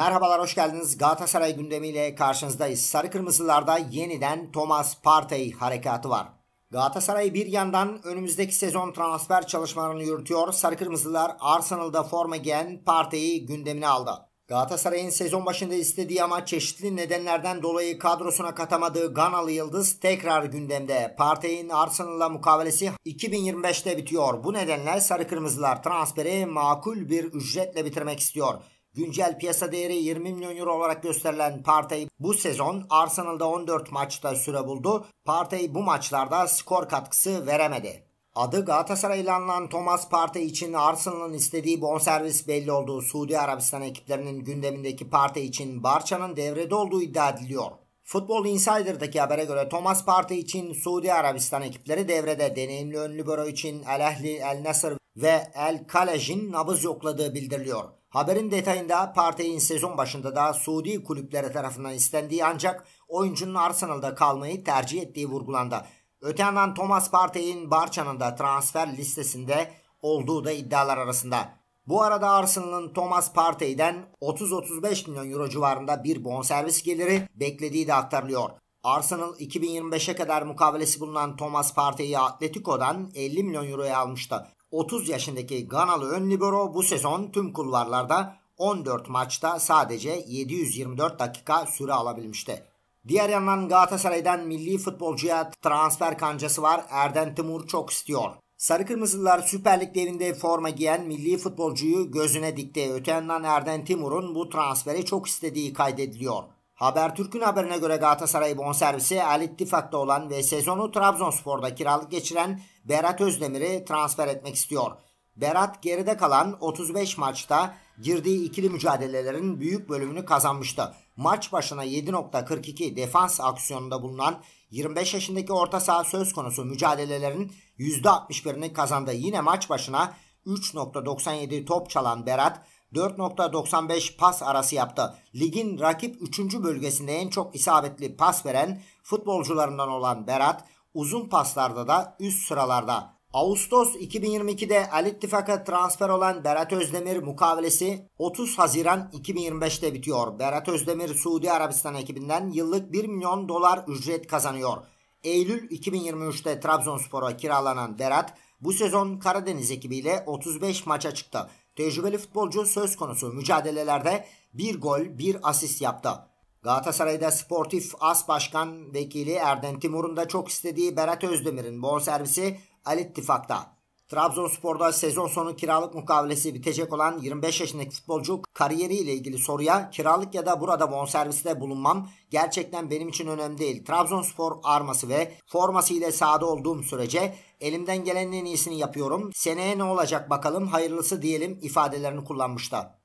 Merhabalar hoş geldiniz. Galatasaray gündemiyle karşınızdayız. Sarı Kırmızılarda yeniden Thomas Partey harekatı var. Galatasaray bir yandan önümüzdeki sezon transfer çalışmalarını yürütüyor. Sarı Kırmızılar Arsenal'da forma giyen Partey'i gündemine aldı. Galatasaray'ın sezon başında istediği ama çeşitli nedenlerden dolayı kadrosuna katamadığı Ganalı Yıldız tekrar gündemde. Partey'in Arsenal'la mukavelesi 2025'te bitiyor. Bu nedenle Sarı Kırmızılar transferi makul bir ücretle bitirmek istiyor. Güncel piyasa değeri 20 milyon euro olarak gösterilen Partey bu sezon Arsenal'da 14 maçta süre buldu. Partey bu maçlarda skor katkısı veremedi. Adı Galatasaray'la anılan Thomas Partey için Arsenal'ın istediği bonservis belli olduğu Suudi Arabistan ekiplerinin gündemindeki Partey için Barça'nın devrede olduğu iddia ediliyor. Football Insider'daki habere göre Thomas Partey için Suudi Arabistan ekipleri devrede deneyimli ön libero için El Ahli, El Nasır ve El Kalej'in nabız yokladığı bildiriliyor. Haberin detayında Partey'in sezon başında da Suudi kulüpleri tarafından istendiği ancak oyuncunun Arsenal'da kalmayı tercih ettiği vurgulandı. Öte yandan Thomas Partey'in Barça'nın da transfer listesinde olduğu da iddialar arasında. Bu arada Arsenal'ın Thomas Partey'den 30-35 milyon euro civarında bir bonservis geliri beklediği de aktarılıyor. Arsenal 2025'e kadar mukavelesi bulunan Thomas Partey'i Atletico'dan 50 milyon euroya almıştı. 30 yaşındaki Ganalı ön libero bu sezon tüm kulvarlarda 14 maçta sadece 724 dakika süre alabilmişti. Diğer yandan Galatasaray'dan milli futbolcuya transfer kancası var. Erden Timur çok istiyor. Sarı Kırmızılar Süper Lig forma giyen milli futbolcuyu gözüne dikti. Öte yandan Erden Timur'un bu transferi çok istediği kaydediliyor. Habertürk'ün haberine göre Galatasaray bonservisi Ali İttifak'ta olan ve sezonu Trabzonspor'da kiralık geçiren Berat Özdemir'i transfer etmek istiyor. Berat geride kalan 35 maçta girdiği ikili mücadelelerin büyük bölümünü kazanmıştı. Maç başına 7.42 defans aksiyonunda bulunan 25 yaşındaki orta saha söz konusu mücadelelerin %61'ini kazandı. Yine maç başına 3.97 top çalan Berat 4.95 pas arası yaptı. Ligin rakip 3. bölgesinde en çok isabetli pas veren futbolcularından olan Berat uzun paslarda da üst sıralarda. Ağustos 2022'de Ali İttifak'a transfer olan Berat Özdemir mukavelesi 30 Haziran 2025'te bitiyor. Berat Özdemir Suudi Arabistan ekibinden yıllık 1 milyon dolar ücret kazanıyor. Eylül 2023'te Trabzonspor'a kiralanan Berat bu sezon Karadeniz ekibiyle 35 maça çıktı. Tecrübeli futbolcu söz konusu mücadelelerde bir gol bir asist yaptı. Galatasaray'da sportif as başkan vekili Erden Timur'un da çok istediği Berat Özdemir'in servisi Ali İttifak'ta. Trabzonspor'da sezon sonu kiralık mukavelesi bitecek olan 25 yaşındaki futbolcu kariyeriyle ilgili soruya kiralık ya da burada bonserviste bulunmam gerçekten benim için önemli değil. Trabzonspor arması ve forması ile sahada olduğum sürece elimden gelenin en iyisini yapıyorum. Seneye ne olacak bakalım hayırlısı diyelim ifadelerini kullanmışlar.